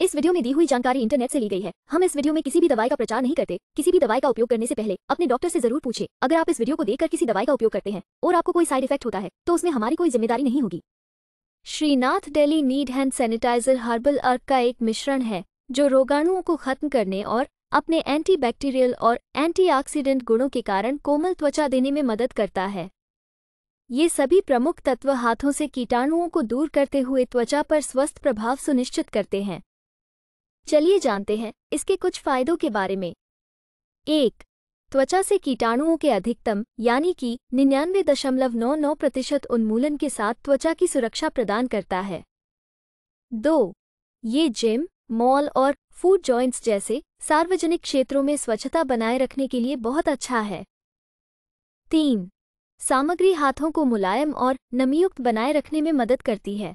इस वीडियो में दी हुई जानकारी इंटरनेट से ली गई है हम इस वीडियो में किसी भी दवाई का प्रचार नहीं करते किसी भी दवाई का उपयोग करने से पहले अपने डॉक्टर से जरूर पूछे अगर आप इस वीडियो को देखकर किसी दवाई का उपयोग करते हैं और आपको कोई साइड इफेक्ट होता है तो उसमें हमारी कोई जिम्मेदारी नहीं होगी Srinath daily need hand sanitiser herbal अर्क का एक मिश्रण है जो रोगाणुओं को खत्म करने और अपने एंटीबैक्टीरियल और एंटीऑक्सीडेंट गुणों के कारण कोमल त्वचा देने में मदद करता है ये सभी प्रमुख तत्व हाथों से कीटाणुओं को दूर करते हुए त्वचा पर स्वस्थ प्रभाव सुनिश्चित करते हैं चलिए जानते हैं इसके कुछ फायदों के बारे में एक त्वचा से कीटाणुओं के अधिकतम यानी कि निन्यानवे दशमलव नौ नौ प्रतिशत उन्मूलन के साथ त्वचा की सुरक्षा प्रदान करता है दो ये जिम मॉल और फूड जॉइंट्स जैसे सार्वजनिक क्षेत्रों में स्वच्छता बनाए रखने के लिए बहुत अच्छा है तीन सामग्री हाथों को मुलायम और नमीयुक्त बनाए रखने में मदद करती है